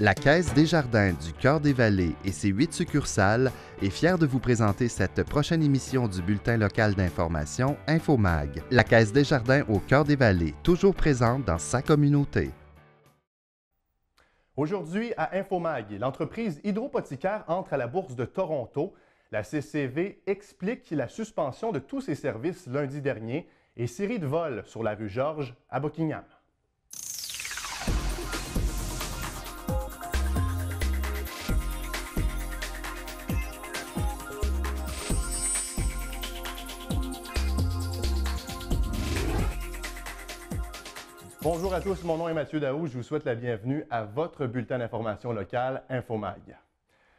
La Caisse des Jardins du Cœur des Vallées et ses huit succursales est fière de vous présenter cette prochaine émission du bulletin local d'information Infomag. La Caisse des Jardins au Cœur des Vallées, toujours présente dans sa communauté. Aujourd'hui à Infomag, l'entreprise Hydropoticaire entre à la Bourse de Toronto. La CCV explique la suspension de tous ses services lundi dernier et série de vols sur la rue Georges à Buckingham. Bonjour à tous, mon nom est Mathieu Daou. Je vous souhaite la bienvenue à votre bulletin d'information locale Infomag.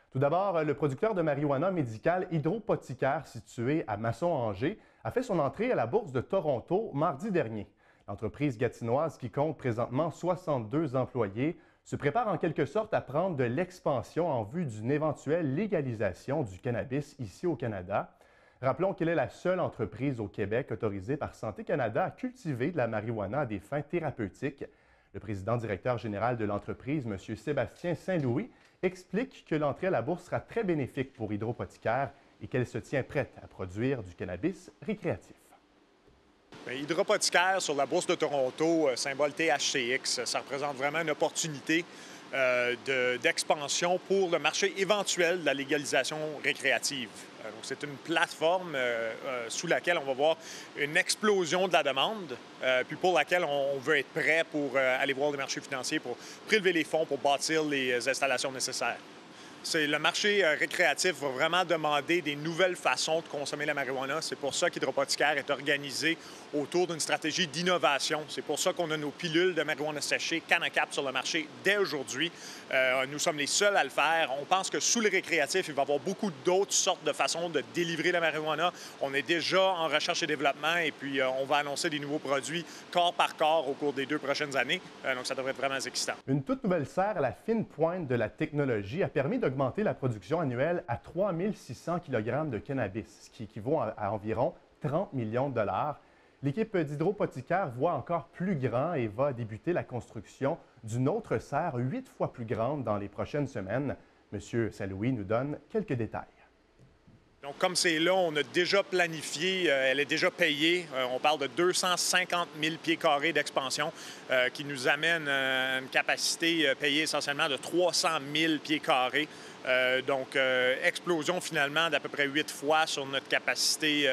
Tout d'abord, le producteur de marijuana médical hydropoticaire situé à Masson-Angers a fait son entrée à la Bourse de Toronto mardi dernier. L'entreprise gatinoise, qui compte présentement 62 employés, se prépare en quelque sorte à prendre de l'expansion en vue d'une éventuelle légalisation du cannabis ici au Canada Rappelons qu'elle est la seule entreprise au Québec autorisée par Santé Canada à cultiver de la marijuana à des fins thérapeutiques. Le président-directeur général de l'entreprise, M. Sébastien Saint-Louis, explique que l'entrée à la bourse sera très bénéfique pour Hydropoticaire et qu'elle se tient prête à produire du cannabis récréatif. Hydro ben, hydropoticaire sur la bourse de Toronto, euh, symbole THCX, ça représente vraiment une opportunité euh, d'expansion pour le marché éventuel de la légalisation récréative. Euh, donc, c'est une plateforme euh, euh, sous laquelle on va voir une explosion de la demande, puis pour laquelle on, on, veut être prêt pour aller voir les marchés financiers, pour prélever les fonds, pour bâtir les installations nécessaires le marché euh, récréatif va vraiment demander des nouvelles façons de consommer la marijuana. C'est pour ça qu'Hydropothicaire est organisé autour d'une stratégie d'innovation. C'est pour ça qu'on a nos pilules de marijuana séchée canne cap sur le marché dès aujourd'hui. Euh, nous sommes les seuls à le faire. On pense que sous le récréatif, il va y avoir beaucoup d'autres sortes de façons de délivrer la marijuana. On est déjà en recherche et développement et puis euh, on va annoncer des nouveaux produits corps par corps au cours des deux prochaines années. donc ça devrait être vraiment excitant. Une toute nouvelle serre à la fine pointe de la technologie a permis de augmenter la production annuelle à 3600 kg de cannabis, ce qui équivaut à, environ 30 millions de dollars. L'équipe d'Hydropoticaire voit encore plus grand et va débuter la construction d'une autre serre huit fois plus grande dans les prochaines semaines. Monsieur louis nous donne quelques détails. Donc, comme c'est là, on a déjà planifié, euh, elle est déjà payée. Euh, on parle de 250 000 pieds carrés d'expansion euh, qui nous amène à une capacité payée essentiellement de 300 000 pieds carrés. donc, explosion finalement d'à peu près huit fois sur notre capacité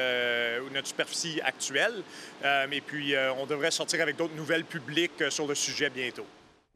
ou notre superficie actuelle. et puis, on devrait sortir avec d'autres nouvelles publiques sur le sujet bientôt.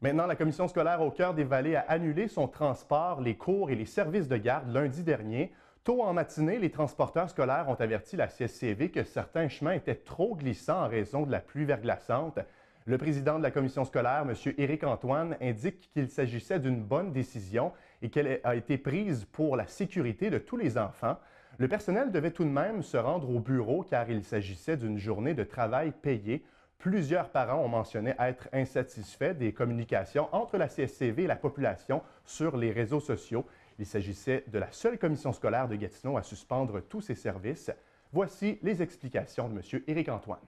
Maintenant, la commission scolaire au cœur des vallées a annulé son transport, les cours et les services de garde lundi dernier. Tôt en matinée, les transporteurs scolaires ont averti la CSCV que certains chemins étaient trop glissants en raison de la pluie verglaçante. Le président de la commission scolaire, M. Éric Antoine, indique qu'il s'agissait d'une bonne décision et qu'elle a été prise pour la sécurité de tous les enfants. Le personnel devait tout de même se rendre au bureau car il s'agissait d'une journée de travail payée. Plusieurs parents ont mentionné être insatisfaits des communications entre la CSCV et la population sur les réseaux sociaux il s'agissait de la seule commission scolaire de Gatineau à suspendre tous ses services. Voici les explications de M. Éric Antoine.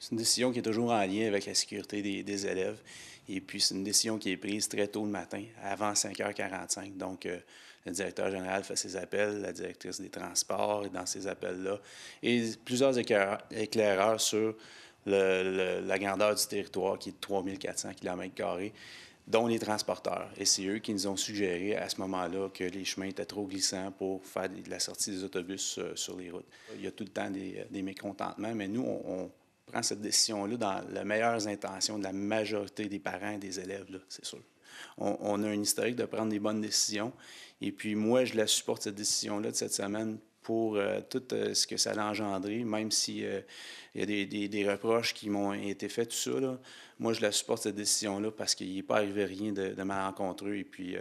C'est une décision qui est toujours en lien avec la sécurité des, élèves. Et puis, c'est une décision qui est prise très tôt le matin, avant 5h45. Donc, euh, le directeur général fait ses appels, la directrice des transports est dans ces appels-là, et plusieurs éclaireurs sur la grandeur du territoire qui est de 3400 km dont les transporteurs. Et c'est eux qui nous ont suggéré à ce moment-là que les chemins étaient trop glissants pour faire de la sortie des autobus euh, sur les routes. Il y a tout le temps des, euh, mécontentements, mais nous, on, prend cette décision-là dans les meilleures intentions de la majorité des parents et des élèves, c'est sûr. On, on, a un historique de prendre des bonnes décisions. Et puis moi, je la supporte, cette décision-là de cette semaine, pour euh, tout euh, ce que ça a engendré, même s'il euh, il y a des, des, reproches qui m'ont été faits, tout ça. Là. Moi, je la supporte, cette décision-là, parce qu'il n'est pas arrivé rien de, de malencontreux. Et puis,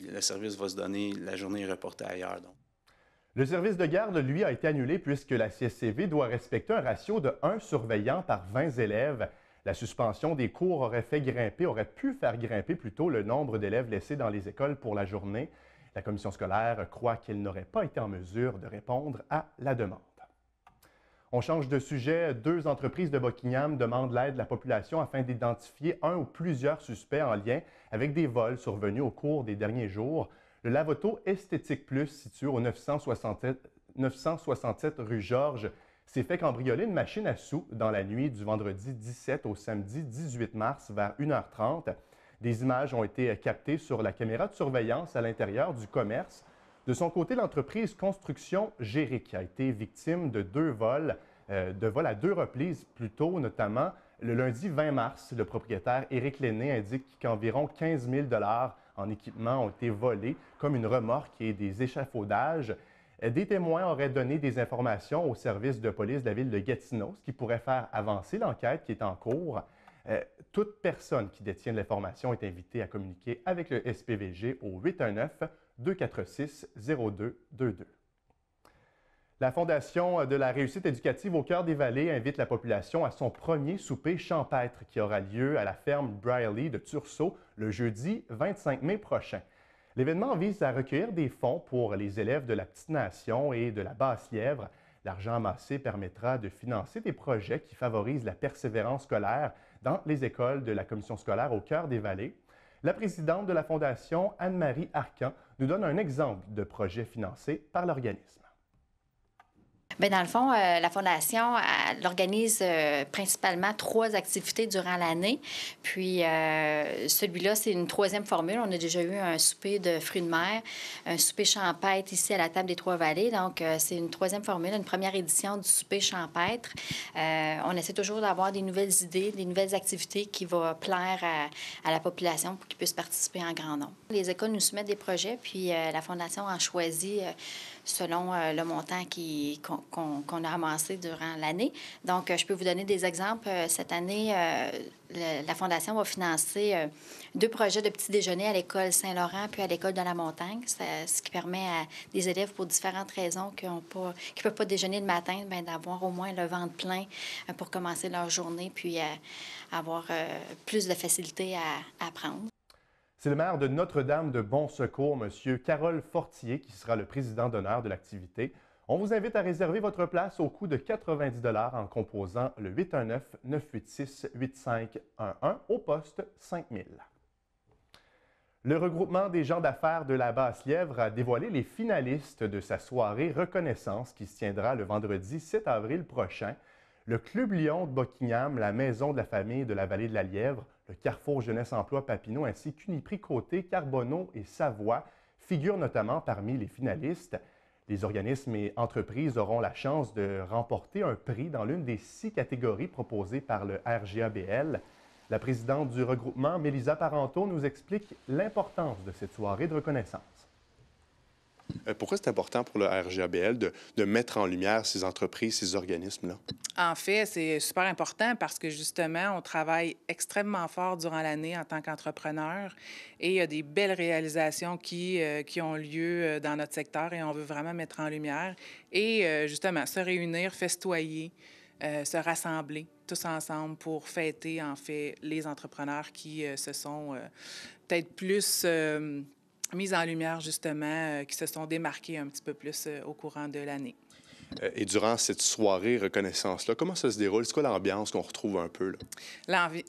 le service va se donner, la journée est reportée ailleurs. Le service de garde, lui, a été annulé puisque la CSCV doit respecter un ratio de 1 surveillant par 20 élèves. La suspension des cours aurait fait grimper, aurait pu faire grimper plutôt le nombre d'élèves laissés dans les écoles pour la journée. La commission scolaire croit qu'elle n'aurait pas été en mesure de répondre à la demande. On change de sujet. Deux entreprises de Buckingham demandent l'aide de la population afin d'identifier un ou plusieurs suspects en lien avec des vols survenus au cours des derniers jours. Le Lavoto Esthétique Plus, situé au 967, 967 rue Georges, s'est fait cambrioler une machine à sous dans la nuit du vendredi 17 au samedi 18 mars vers 1h30. Des images ont été euh, captées sur la caméra de surveillance à l'intérieur du commerce. De son côté, l'entreprise Construction Géric a été victime de deux vols, euh, de vols à deux reprises plus tôt, notamment le lundi 20 mars. Le propriétaire Éric Lenné indique qu'environ 15 000 en équipement ont été volés, comme une remorque et des échafaudages. Euh, des témoins auraient donné des informations au service de police de la ville de Gatineau, ce qui pourrait faire avancer l'enquête qui est en cours. Euh, toute personne qui détient l'information est invitée à communiquer avec le SPVG au 819-246-0222. La Fondation de la réussite éducative au cœur des vallées invite la population à son premier souper champêtre qui aura lieu à la ferme Briley de Tursault le jeudi 25 mai prochain. L'événement vise à recueillir des fonds pour les élèves de la Petite Nation et de la Basse-Lièvre L'argent amassé permettra de financer des projets qui favorisent la persévérance scolaire dans les écoles de la commission scolaire au cœur des vallées. La présidente de la Fondation, Anne-Marie Arcan, nous donne un exemple de projet financé par l'organisme. Ben, dans le fond, euh, la Fondation organise euh, principalement trois activités durant l'année. Puis euh, celui-là, c'est une troisième formule. On a déjà eu un souper de fruits de mer, un souper champêtre ici à la table des Trois-Vallées. Donc, c'est une troisième formule, une première édition du souper champêtre. on essaie toujours d'avoir des nouvelles idées, des nouvelles activités qui vont plaire à, à la population pour qu'ils puissent participer en grand nombre. Les écoles nous soumettent des projets, puis la Fondation en choisit selon euh, le montant qu'on a amassé durant l'année. Donc, euh, je peux vous donner des exemples. Euh, cette année, la Fondation va financer deux projets de petit déjeuner à l'école Saint-Laurent puis à l'école de la Montagne, ce qui permet à des élèves pour différentes raisons qui ne peuvent pas déjeuner le matin, ben, d'avoir au moins le ventre plein pour commencer leur journée puis avoir plus de facilité à apprendre. C'est le maire de Notre-Dame de Bon Secours, M. Carole Fortier, qui sera le président d'honneur de l'activité. On vous invite à réserver votre place au coût de 90 en composant le 819-986-8511 au poste 5000. Le regroupement des gens d'affaires de la Basse-Lièvre a dévoilé les finalistes de sa soirée reconnaissance qui se tiendra le vendredi 7 avril prochain. Le Club Lyon de Buckingham, la maison de la famille de la vallée de la Lièvre, le Carrefour Jeunesse Emploi Papineau ainsi qu'Uniprix Côté, Carbonneau et Savoie figurent notamment parmi les finalistes. Les organismes et entreprises auront la chance de remporter un prix dans l'une des six catégories proposées par le RGABL. La présidente du regroupement, Mélisa Parenteau, nous explique l'importance de cette soirée de reconnaissance. Euh, pourquoi c'est important pour le RGABL de, mettre en lumière ces entreprises, ces organismes-là? En fait, c'est super important parce que justement, on travaille extrêmement fort durant l'année en tant qu'entrepreneur et il y a des belles réalisations qui, euh, qui ont lieu euh, dans notre secteur et on veut vraiment mettre en lumière et justement se réunir, festoyer. se rassembler tous ensemble pour fêter en fait les entrepreneurs qui se sont peut-être plus mises en lumière, justement, euh, qui se sont démarquées un petit peu plus euh, au courant de l'année. Euh, et durant cette soirée reconnaissance-là, comment ça se déroule? C'est quoi l'ambiance qu'on retrouve un peu?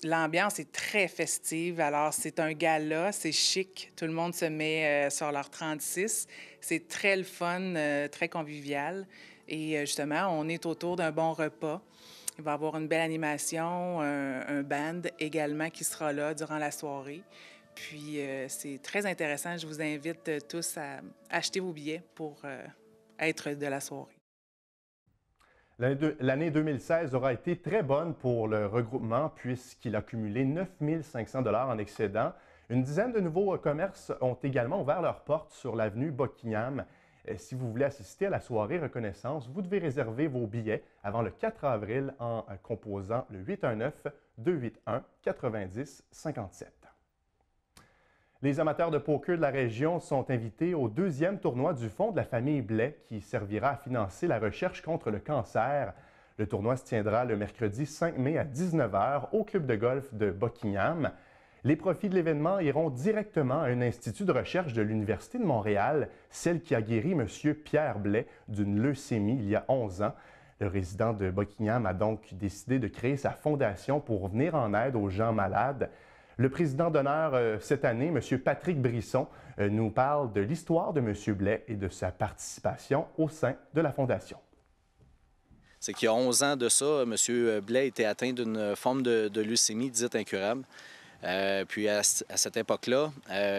L'ambiance est très festive. Alors, c'est un gala, c'est chic. Tout le monde se met sur leur 36. C'est très le fun, très convivial. Et justement, on est autour d'un bon repas. Il va y avoir une belle animation, un, un band également qui sera là durant la soirée. Puis euh, c'est très intéressant. Je vous invite euh, tous à acheter vos billets pour euh, être de la soirée. L'année 2016 aura été très bonne pour le regroupement puisqu'il a cumulé 9 500 en excédent. Une dizaine de nouveaux commerces ont également ouvert leurs portes sur l'avenue Buckingham. si vous voulez assister à la soirée reconnaissance, vous devez réserver vos billets avant le 4 avril en composant le 819 281 90 57. Les amateurs de poker de la région sont invités au deuxième tournoi du Fonds de la famille Blais qui servira à financer la recherche contre le cancer. Le tournoi se tiendra le mercredi 5 mai à 19h au club de golf de Buckingham. Les profits de l'événement iront directement à un institut de recherche de l'Université de Montréal, celle qui a guéri M. Pierre Blais d'une leucémie il y a 11 ans. Le résident de Buckingham a donc décidé de créer sa fondation pour venir en aide aux gens malades. Le président d'honneur euh, cette année, M. Patrick Brisson, euh, nous parle de l'histoire de M. Blais et de sa participation au sein de la Fondation. C'est qu'il y a 11 ans de ça, M. Blais était atteint d'une forme de, leucémie dite incurable. Euh, puis à, cette époque-là,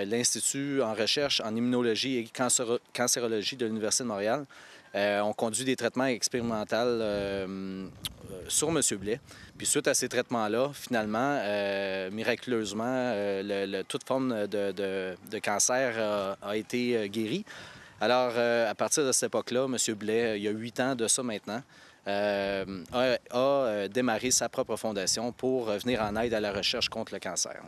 l'Institut en recherche en immunologie et cancérologie de l'Université de Montréal euh, on conduit des traitements expérimentaux euh, euh, sur M. Blais. Puis suite à ces traitements-là, finalement, miraculeusement, toute forme de, cancer a, été guérie. Alors, à partir de cette époque-là, M. Blais, il y a huit ans de ça maintenant, a démarré sa propre fondation pour venir en aide à la recherche contre le cancer.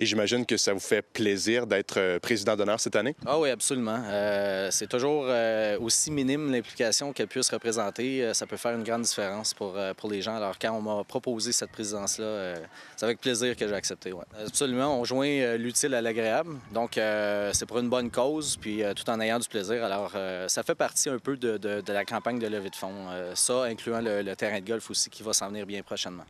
Et j'imagine que ça vous fait plaisir d'être euh, président d'honneur cette année? Ah oui, absolument. Euh, c'est toujours euh, aussi minime l'implication qu'elle puisse représenter. ça peut faire une grande différence pour, les gens. Alors, quand on m'a proposé cette présidence-là, c'est avec plaisir que j'ai accepté. Absolument, on joint l'utile à l'agréable. Donc, c'est pour une bonne cause, puis tout en ayant du plaisir. Alors, ça fait partie un peu de, la campagne de levée de fonds. ça, incluant le terrain de golf aussi qui va s'en venir bien prochainement.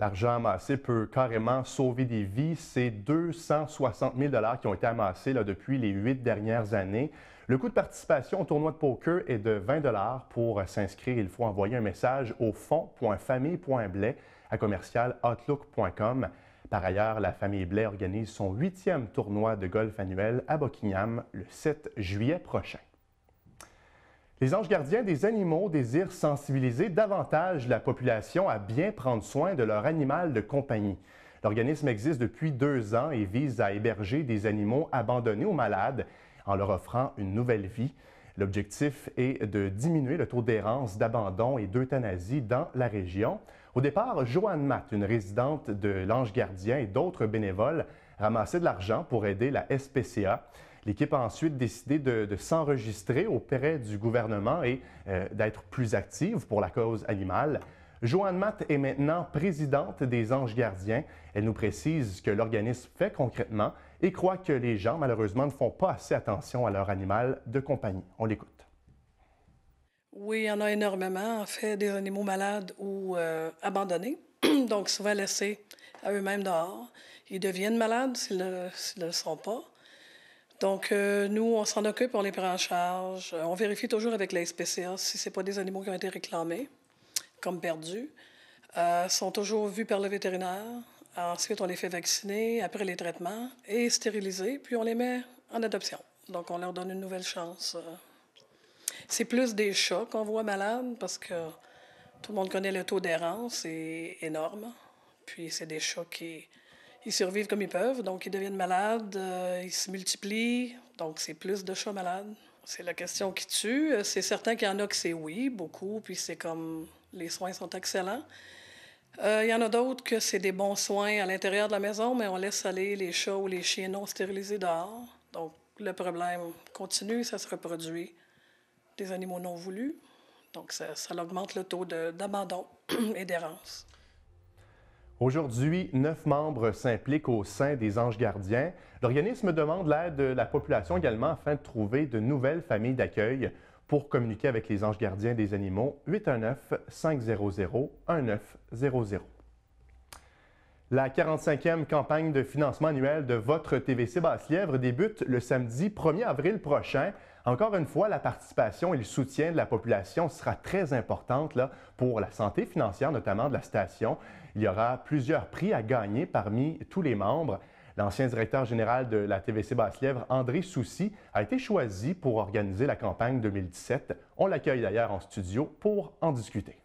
L'argent amassé peut carrément sauver des vies. C'est 260 000 qui ont été amassés depuis les huit dernières années. Le coût de participation au tournoi de poker est de 20 Pour s'inscrire, il faut envoyer un message au fond.famille.blais à commercialoutlook.com. Par ailleurs, la famille Blais organise son huitième tournoi de golf annuel à Buckingham le 7 juillet prochain. Les anges gardiens des animaux désirent sensibiliser davantage la population à bien prendre soin de leur animal de compagnie. L'organisme existe depuis deux ans et vise à héberger des animaux abandonnés ou malades en leur offrant une nouvelle vie. L'objectif est de diminuer le taux d'errance, d'abandon et d'euthanasie dans la région. Au départ, Joanne Matt, une résidente de l'Ange Gardien et d'autres bénévoles, ramassait de l'argent pour aider la SPCA. L'équipe a ensuite décidé de, s'enregistrer auprès du gouvernement et euh, d'être plus active pour la cause animale. Joanne Matt est maintenant présidente des Anges Gardiens. Elle nous précise ce que l'organisme fait concrètement et croit que les gens, malheureusement, ne font pas assez attention à leur animal de compagnie. On l'écoute. Oui, il y en a énormément. En fait, des animaux malades ou euh, abandonnés, donc souvent laissés à eux-mêmes dehors. Ils deviennent malades ne, s'ils ne le sont pas. Donc, euh, nous, on s'en occupe, on les prend en charge. Euh, on vérifie toujours avec la SPCA si ce pas des animaux qui ont été réclamés comme perdus. Euh, sont toujours vus par le vétérinaire. Ensuite, on les fait vacciner après les traitements et stériliser, puis on les met en adoption. Donc, on leur donne une nouvelle chance. C'est plus des chats qu'on voit malades parce que tout le monde connaît le taux d'errance, c'est énorme. Puis, c'est des chats qui, ils survivent comme ils peuvent, donc ils deviennent malades, euh, ils se multiplient, donc c'est plus de chats malades. C'est la question qui tue. Euh, c'est certain qu'il y en a que c'est oui, beaucoup, puis c'est comme les soins sont excellents. Euh, il y en a d'autres que c'est des bons soins à l'intérieur de la maison, mais on laisse aller les chats ou les chiens non stérilisés dehors. Donc le problème continue, ça se reproduit. Des animaux non voulus, donc ça, ça augmente le taux d'abandon et d'errance. Aujourd'hui, neuf membres s'impliquent au sein des Anges gardiens. L'organisme demande l'aide de la population également afin de trouver de nouvelles familles d'accueil. Pour communiquer avec les Anges gardiens des animaux, 819-500-1900. La 45e campagne de financement annuel de votre TVC Basse-Lièvre débute le samedi 1er avril prochain. Encore une fois, la participation et le soutien de la population sera très importante là, pour la santé financière, notamment de la station. Il y aura plusieurs prix à gagner parmi tous les membres. L'ancien directeur général de la TVC Basse-Lièvre, André Soucy, a été choisi pour organiser la campagne 2017. On l'accueille d'ailleurs en studio pour en discuter.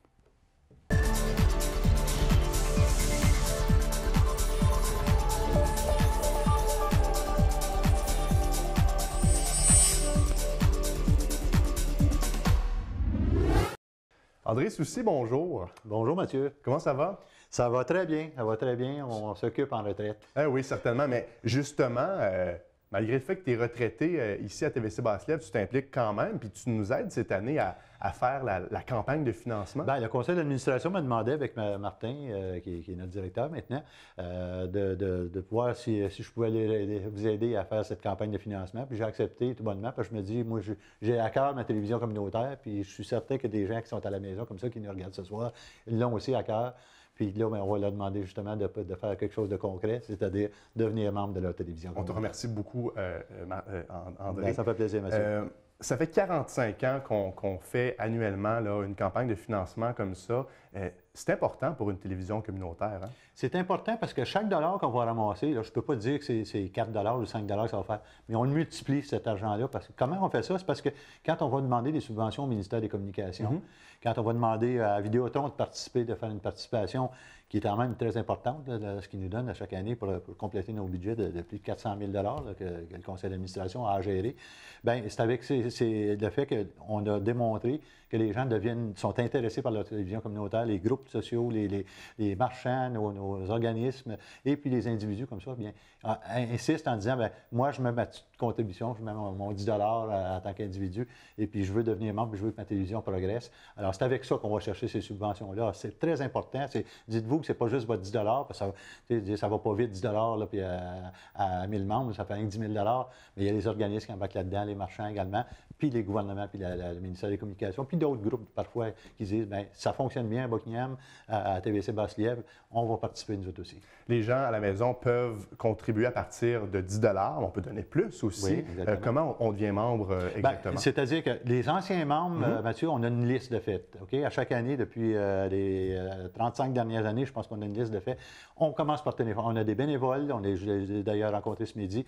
André Soucy, bonjour. Bonjour Mathieu. Comment ça va? Ça va très bien, ça va très bien. On, s'occupe en retraite. Eh oui, certainement. Mais justement, euh, malgré le fait que tu es retraité euh, ici à TVC basse tu t'impliques quand même, puis tu nous aides cette année à, faire la, campagne de financement. Bien, le conseil d'administration m'a demandé avec Martin, euh, qui, est notre directeur maintenant, de, voir si, je pouvais vous aider à faire cette campagne de financement. Puis j'ai accepté tout bonnement, parce que je me dis, moi, j'ai à cœur ma télévision communautaire, puis je suis certain que des gens qui sont à la maison comme ça, qui nous regardent ce soir, ils l'ont aussi à cœur. Puis là, ben, on va leur demander justement de, faire quelque chose de concret, c'est-à-dire devenir membre de la télévision. On te remercie beaucoup, euh, euh, euh, André. Ben, ça fait plaisir, monsieur. ça fait 45 ans qu'on fait annuellement une campagne de financement comme ça c'est important pour une télévision communautaire. Hein? C'est important parce que chaque dollar qu'on va ramasser, je ne peux pas dire que c'est 4 dollars ou 5 dollars que ça va faire, mais on multiplie, cet argent-là. Parce que comment on fait ça? C'est parce que quand on va demander des subventions au ministère des Communications, mm-hmm. quand on va demander à Vidéotron de participer, de faire une participation, qui est quand même très importante, ce qu'ils nous donne à chaque année pour, compléter nos budgets de, plus de 400 000 que, le conseil d'administration a à gérer. Bien, c'est avec ces, le fait qu'on a démontré que les gens deviennent, sont intéressés par la télévision communautaire, les groupes sociaux, les, les, les marchands, nos, nos, organismes, et puis les individus comme ça, bien, ah, insiste en disant, bien, moi, je mets ma contribution, je mets mon, 10 euh, en tant qu'individu, et puis je veux devenir membre, puis je veux que ma télévision progresse. Alors, c'est avec ça qu'on va chercher ces subventions-là. C'est très important. Dites-vous que c'est pas juste votre 10 parce que ça, ça va pas vite, 10 là, puis euh, à, 1000 membres, ça fait rien que 10 000 mais il y a les organismes qui embarquent là-dedans, les marchands également, puis les gouvernements, puis le ministère des Communications, puis d'autres groupes parfois qui disent, bien, ça fonctionne bien à Buckingham, à, TVC basse on va participer nous autres aussi. Les gens à la maison peuvent contribuer à partir de 10 on peut donner plus aussi. Euh, comment on, devient membre euh, ben, exactement? C'est-à-dire que les anciens membres, mhm. euh, Mathieu, on a une liste de fêtes. OK? À chaque année, depuis les 35 dernières années, je pense qu'on a une liste de fêtes. On commence par téléphone. On a des bénévoles, on les, d'ailleurs rencontrés ce midi.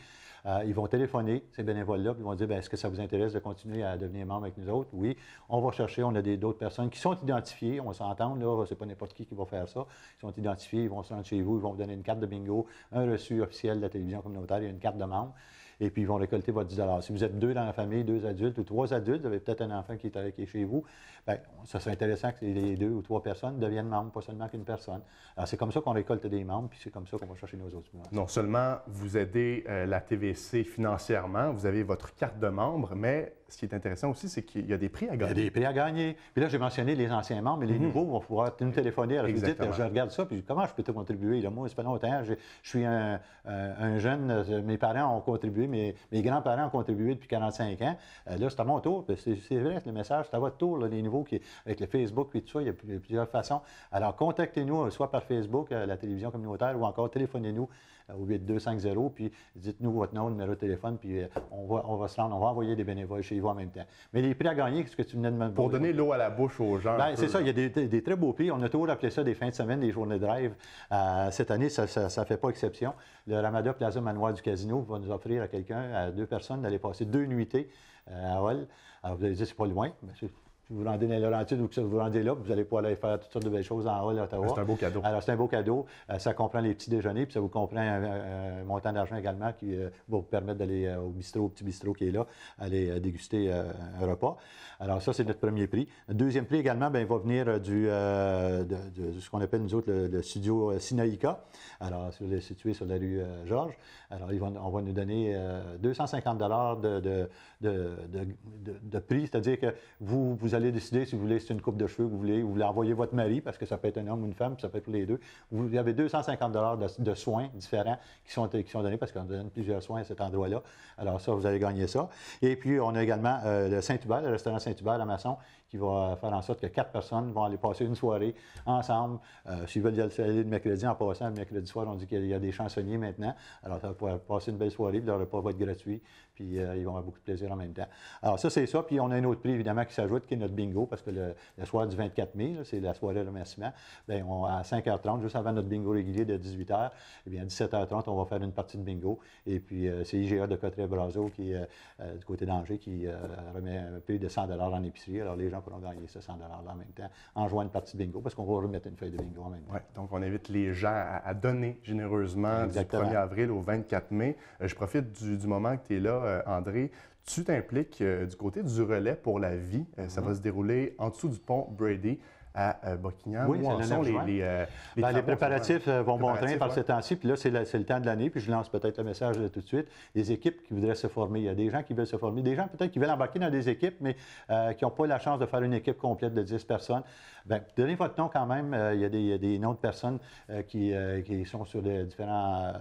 Euh, ils vont téléphoner, ces bénévoles-là, ils vont dire ben, est-ce que ça vous intéresse de continuer à devenir membre avec nous autres Oui. On va chercher, on a d'autres personnes qui sont identifiées, on s'entend, là, c'est pas n'importe qui qui va faire ça. Ils sont identifiés, ils vont se rendre chez vous, ils vont vous donner une carte de bingo, un reçu officiel de la télévision communautaire et une carte de membre et puis ils vont récolter votre 10 Si vous êtes deux dans la famille, deux adultes ou trois adultes, vous avez peut-être un enfant qui est, avec, chez vous, bien, ça serait intéressant que les deux ou trois personnes deviennent membres, pas seulement qu'une personne. Alors, c'est comme ça qu'on récolte des membres, puis c'est comme ça qu'on va chercher nos autres membres. Non seulement vous aidez euh, la TVC financièrement, vous avez votre carte de membre, mais ce qui est intéressant aussi, c'est qu'il y a des prix à gagner. Il y a des prix à gagner. Puis là, j'ai mentionné les anciens membres, mais les mhm. nouveaux vont pouvoir nous téléphoner. Alors, vous dites, je regarde ça, puis comment je peux te contribuer? moi, c'est pas longtemps. Je, suis un, euh, jeune, euh, mes parents ont contribué, mes, mes grands-parents ont contribué depuis 45 ans. Euh, là, c'est à mon tour. C'est vrai, le message, c'est à votre tour, les nouveaux, qui, avec le Facebook et tout ça, il y a plusieurs façons. Alors, contactez-nous, soit par Facebook, la télévision communautaire, ou encore téléphonez-nous au 8250, puis dites-nous votre nom, numéro de téléphone, puis euh, on va, on va se rendre, on va envoyer des bénévoles chez vous en même temps. Mais les prix à gagner, ce que tu venais de me Pour donner l'eau à la bouche aux gens. Ben, c'est ça, il y a des, très beaux prix. On a toujours appelé ça des fins de semaine, des journées de rêve. Euh, cette année, ça ne fait pas exception. Le Ramada Plaza Manoir du Casino va nous offrir à quelqu'un, à deux personnes, d'aller passer deux nuités euh, à Hall. Alors, vous allez dire, c'est pas loin, mais c'est vous vous rendez dans la ou que vous vous rendez là, vous allez pouvoir aller faire toutes sortes de belles choses en haut Ottawa. C'est un beau cadeau. Alors, c'est un beau cadeau. Euh, ça comprend les petits déjeuners, puis ça vous comprend un, euh, euh, montant d'argent également qui va vous permettre d'aller au bistrot, au petit bistrot qui est là, aller déguster un repas. Alors, ça, c'est notre premier prix. Le deuxième prix également, bien, va venir du, de, ce qu'on appelle, nous autres, le, studio Sinaïka, alors, c'est situé sur la rue Georges. Alors, ils vont, on va nous donner 250 de, de, prix, c'est-à-dire que vous, vous vous allez décider si vous voulez, c'est une coupe de cheveux que vous voulez, vous voulez envoyer votre mari, parce que ça peut être un homme ou une femme, ça peut être les deux. Vous avez 250 de, de soins différents qui sont, donnés, parce qu'on donne plusieurs soins à cet endroit-là. Alors ça, vous allez gagner ça. Et puis, on a également euh, le Saint-Hubert, le restaurant Saint-Hubert à Masson, qui va faire en sorte que quatre personnes vont aller passer une soirée ensemble. Euh, S'ils veulent y aller le mercredi, en passant le mercredi soir, on dit qu'il y a des chansonniers maintenant. Alors, ça va pouvoir passer une belle soirée, puis leur repas va être gratuit, puis euh, ils vont avoir beaucoup de plaisir en même temps. Alors, ça, c'est ça. Puis, on a un autre prix, évidemment, qui s'ajoute, qui est notre bingo, parce que le, soir du 24 mai, c'est la soirée de remerciement, bien, à 5h30, juste avant notre bingo régulier de 18h, eh Et bien, à 17h30, on va faire une partie de bingo. Et puis, euh, c'est IGA de Cotteret-Brazo, qui est euh, du côté d'Angers, qui remet un prix de 100 en épicerie. Alors, les pour en gagner ces 100 en même temps en jouant une partie de bingo, parce qu'on va remettre une feuille de bingo en même temps. Ouais, donc, on invite les gens à, donner généreusement du 1er avril au 24 mai. Euh, je profite du, moment que tu es là, euh, André. Tu t'impliques euh, du côté du relais pour la vie. ça mhm. va se dérouler en dessous du pont Brady à euh, Buckingham. où sont les, les, euh, les, ben, préparatifs euh, vont, monter par cet temps-ci, puis là, c'est le temps de l'année, puis je lance peut-être le message tout de suite. Les équipes qui voudraient se former, il y a des gens qui veulent se former, des gens peut-être qui veulent embarquer dans des équipes, mais qui n'ont pas la chance de faire une équipe complète de 10 personnes. Bien, donnez votre nom quand même. il, y a des, noms de personnes qui, sont sur les différents,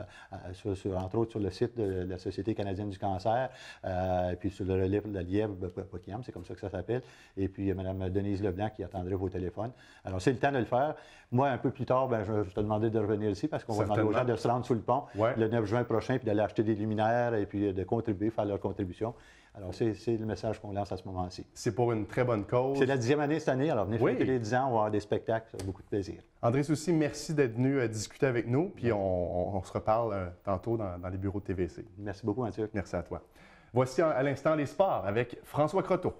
entre autres sur le site de la Société canadienne du cancer, et puis sur le relais de la Lièvre, Buckingham, c'est comme ça que ça s'appelle. Et puis, Mme Denise Leblanc qui attendrait vos téléphones alors, c'est le temps de le faire. Moi, un peu plus tard, ben, je, vais te demander de revenir ici parce qu'on va demander aux gens de se rendre sous le pont le 9 juin prochain, puis d'aller acheter des luminaires et puis euh, de contribuer, faire leur contribution. Alors, c'est le message qu'on lance à ce moment-ci. C'est pour une très bonne cause. C'est la dixième année cette année, alors venez oui. les dix ans, on va avoir des spectacles, ça beaucoup de plaisir. André Soucy, merci d'être venu euh, discuter avec nous, puis on, se reparle euh, tantôt dans, dans, les bureaux de TVC. Merci beaucoup, Mathieu. Merci à toi. Voici à l'instant les sports avec François Croteau.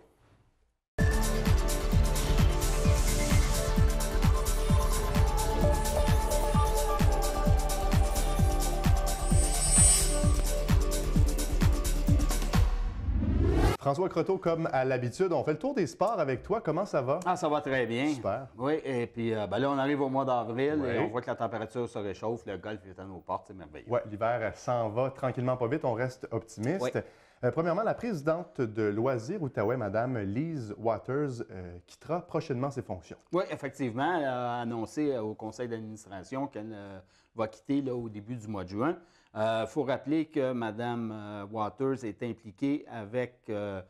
François Croteau, comme à l'habitude, on fait le tour des sports avec toi. Comment ça va? Ah, ça va très bien. Super. Oui, et puis euh, ben là, on arrive au mois d'avril et on voit que la température se réchauffe, le golf est à nos portes, c'est merveilleux. Oui, l'hiver s'en va tranquillement pas vite, on reste optimiste. Euh, premièrement, la présidente de Loisirs Outaouais, Mme Lise Waters, euh, quittera prochainement ses fonctions. Oui, effectivement, elle a annoncé au conseil d'administration qu'elle va quitter là, au début du mois de juin. Il euh, faut rappeler que Mme euh, Waters est impliquée avec euh,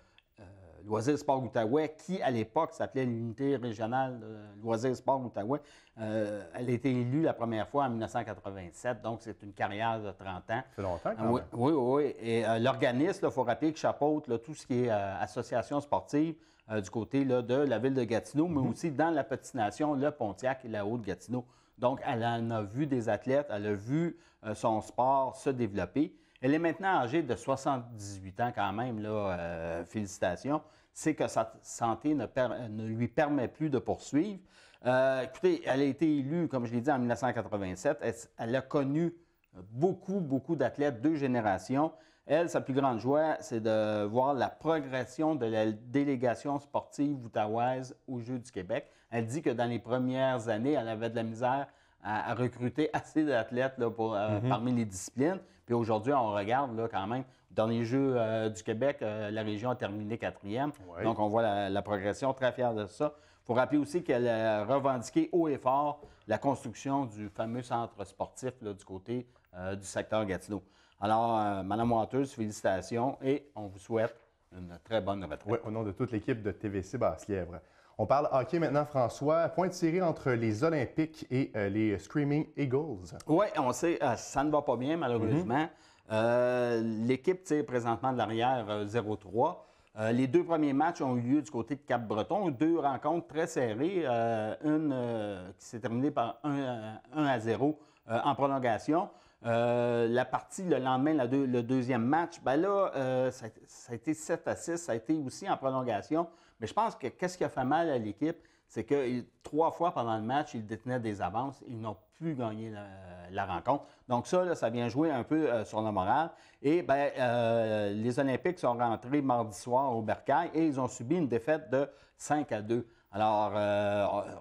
Loisirs Sport Outaouais, qui à l'époque s'appelait l'unité régionale de Loisirs Sport Outaouais. elle a été élue la première fois en 1987, donc c'est une carrière de 30 ans. C'est longtemps, quand ah même. Oui, oui, Et l'organisme, il faut rappeler que chapeaute tout ce qui est association sportive, du côté de la ville de Gatineau, mais mm-hmm. aussi dans la petite nation, le Pontiac et la Haute-Gatineau. Donc, elle en a vu des athlètes, elle a vu euh, son sport se développer. Elle est maintenant âgée de 78 ans quand même, euh, félicitations. C'est que sa santé ne, lui permet plus de poursuivre. Euh, écoutez, elle a été élue, comme je l'ai dit, en 1987. Elle, a connu beaucoup, beaucoup d'athlètes, deux générations. Elle, sa plus grande joie, c'est de voir la progression de la délégation sportive outaouaise aux Jeux du Québec. Elle dit que dans les premières années, elle avait de la misère à, recruter assez d'athlètes là, pour, euh, mhm. parmi les disciplines. Puis aujourd'hui, on regarde là, quand même, dans les Jeux euh, du Québec, euh, la région a terminé quatrième. Donc on voit la, progression, très fière de ça. Il faut rappeler aussi qu'elle a revendiqué haut et fort la construction du fameux centre sportif là, du côté du secteur Gatineau. Alors, Madame Wanteuse, félicitations et on vous souhaite une très bonne retraite. Oui, au nom de toute l'équipe de TVC Basse-Lièvre. On parle hockey maintenant, François. Point de série entre les Olympiques et euh, les Screaming Eagles. Oui, on sait, euh, ça ne va pas bien, malheureusement. Mm-hmm. Euh, l'équipe tire présentement de l'arrière 0-3. les deux premiers matchs ont eu lieu du côté de Cap-Breton. Deux rencontres très serrées. une qui s'est terminée par 1, à 0 en prolongation. Euh, la partie le lendemain, le deuxième match, ben là, euh, ça, a été 7 à 6, ça a été aussi en prolongation. Mais je pense que qu'est-ce qui a fait mal à l'équipe, c'est que trois fois pendant le match, ils détenaient des avances, ils n'ont plus gagné la, rencontre. Donc ça, ça vient jouer un peu euh, sur le moral. Et ben, les Olympiques sont rentrés mardi soir au Bercail et ils ont subi une défaite de 5 à 2. Alors,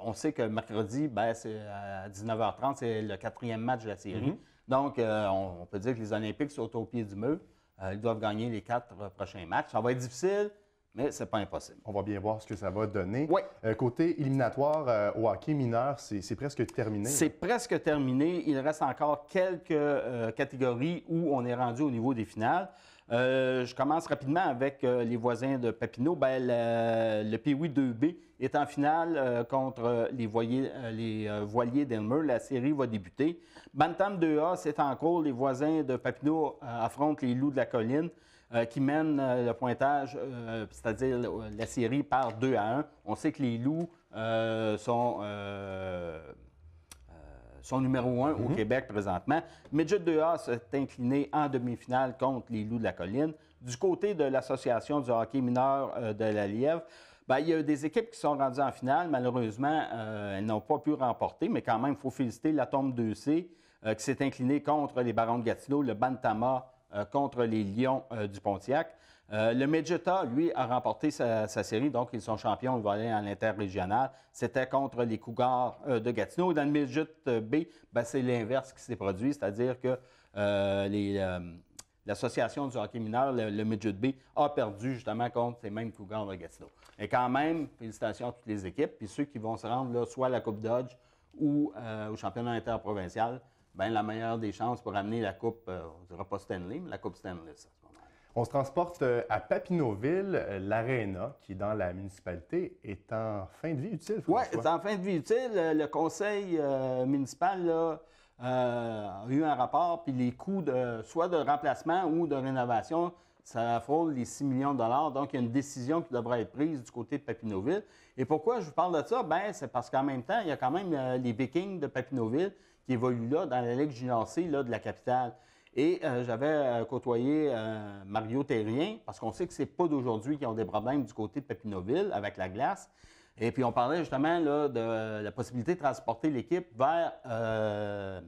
on sait que mercredi, ben, à 19h30, c'est le quatrième match de la série. Mm-hmm. Donc, euh, on, peut dire que les Olympiques sont au pied du mur. Euh, ils doivent gagner les quatre prochains matchs. Ça va être difficile, mais ce n'est pas impossible. On va bien voir ce que ça va donner. Oui. Euh, côté éliminatoire au hockey mineur, c'est presque terminé. C'est presque terminé. Il reste encore quelques catégories où on est rendu au niveau des finales. Euh, je commence rapidement avec euh, les voisins de Papineau. Ben, le, le 2B est en finale euh, contre les, voiliers, les voiliers d'Elmer. La série va débuter. Bantam 2A, c'est en cours. Les voisins de Papineau affrontent les loups de la colline qui mènent le pointage, c'est-à-dire la série par 2 à 1. On sait que les loups sont son numéro un au mhm. Québec présentement. Midget 2A s'est incliné en demi-finale contre les Loups de la Colline. Du côté de l'Association du hockey mineur euh, de la Lièvre, ben, il y a des équipes qui sont rendues en finale. Malheureusement, euh, elles n'ont pas pu remporter, mais quand même, il faut féliciter la tombe 2C euh, qui s'est inclinée contre les Barons de Gatineau, le Bantama contre les Lions du Pontiac. Euh, le Medjeta, lui, a remporté sa, série, donc ils sont champions, ils vont aller en interrégional. C'était contre les Cougars euh, de Gatineau. Dans le Midget euh, B, ben, c'est l'inverse qui s'est produit, c'est-à-dire que L'association du hockey mineur, le, le, Midget B, a perdu justement contre ces mêmes Cougars de Gatineau. Et quand même, félicitations à toutes les équipes. Puis ceux qui vont se rendre soit à la Coupe Dodge ou au championnat interprovincial, Bien, la meilleure des chances pour amener la coupe, on ne dira pas Stanley, mais la coupe Stanley. Ça. On se transporte euh, à Papineauville. Euh, l'aréna qui dans la municipalité, est en fin de vie utile. Oui, c'est en fin de vie utile. Euh, le conseil municipal a eu un rapport, puis les coûts de, soit de remplacement ou de rénovation, ça frôle les 6 millions de dollars. Donc, il y a une décision qui devra être prise du côté de Papineauville. Et pourquoi je vous parle de ça? Ben c'est parce qu'en même temps, il y a quand même les Vikings de Papineauville qui évoluent là dans la Ligue junior là, de la capitale. Et euh, j'avais euh, côtoyé euh, Mario Terrien, parce qu'on sait que c'est pas d'aujourd'hui qu'ils ont des problèmes du côté de Papineauville avec la glace. Et puis on parlait justement de la possibilité de transporter l'équipe vers euh,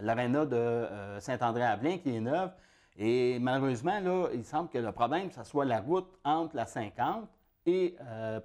l'aréna de Saint-André-Avelin qui est neuve. Et malheureusement, il semble que le problème, ce soit la route entre la 50 et euh,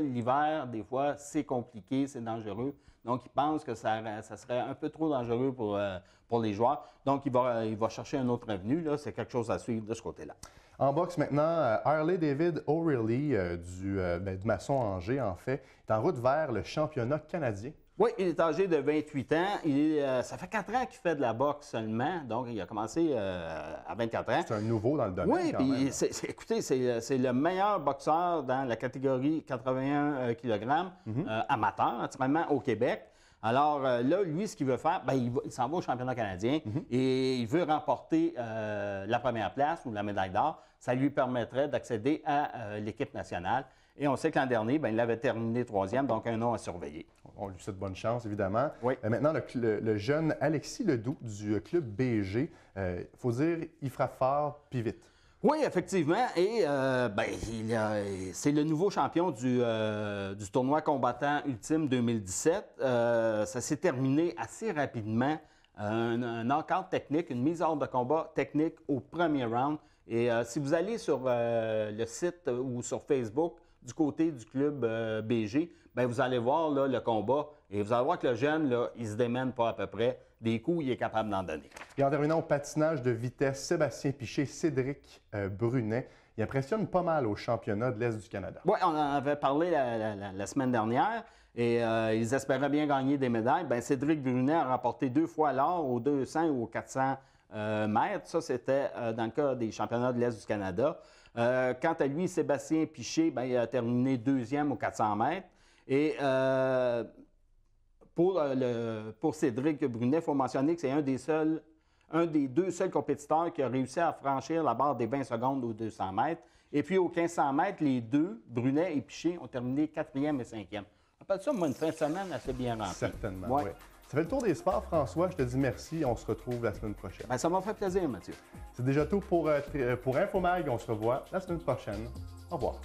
l'hiver, des fois, c'est compliqué, c'est dangereux. Donc, il pense que ça, serait un peu trop dangereux pour, euh, pour les joueurs. Donc, il va, il va chercher un autre revenu. Là, c'est quelque chose à suivre de ce côté-là. En boxe maintenant, euh, Harley David O'Reilly, du, ben, du Maçon Angers, en fait, est en route vers le championnat canadien oui, il est âgé de 28 ans. Il euh, ça fait 4 ans qu'il fait de la boxe seulement. Donc, il a commencé euh, à 24 ans. C'est un nouveau dans le domaine. Oui, puis C'est, écoutez, euh, c'est, le meilleur boxeur dans la catégorie 81 kg mhm. amateur, naturellement, au Québec. Alors là, lui, ce qu'il veut faire, ben, il, s'en va au championnat canadien mhm. et il veut remporter la première place ou la médaille d'or. Ça lui permettrait d'accéder à l'équipe nationale. Et on sait que l'an dernier, ben, il avait terminé troisième, donc un an à surveiller. On lui souhaite bonne chance, évidemment. Oui. Euh, maintenant, le, jeune Alexis Ledoux du euh, club BG, il euh, faut dire, il fera fort puis vite. Oui, effectivement. Et ben, c'est le nouveau champion du, tournoi combattant ultime 2017. ça s'est terminé assez rapidement. Un, encart technique, une mise hors de combat technique au premier round. Et si vous allez sur le site ou sur Facebook du côté du club euh, BG, bien, vous allez voir le combat et vous allez voir que le jeune, là, il se démène pas à peu près. Des coups, il est capable d'en donner. Et en terminant au patinage de vitesse, Sébastien Piché, Cédric euh, Brunet, il impressionne pas mal au championnat de l'Est du Canada. Oui, on en avait parlé la, semaine dernière et euh, ils espéraient bien gagner des médailles. Bien, Cédric Brunet a remporté deux fois l'or aux 200 ou aux 400 euh, ça, c'était euh, dans le cas des championnats de l'Est du Canada. Euh, quant à lui, Sébastien Piché, ben, il a terminé deuxième aux 400 mètres. Et pour, le, pour Cédric Brunet, il faut mentionner que c'est un des deux seuls compétiteurs qui a réussi à franchir la barre des 20 secondes aux 200 mètres. Et puis, aux 1500 mètres, les deux, Brunet et Piché, ont terminé quatrième et cinquième. On appelle ça, moi, une fin de semaine assez bien remplie. Certainement, oui. Ça fait le tour des sports, François. Je te dis merci. On se retrouve la semaine prochaine. Ben, ça m'a fait plaisir, Mathieu. C'est déjà tout pour, euh, pour Infomag. On se revoit la semaine prochaine. Au revoir.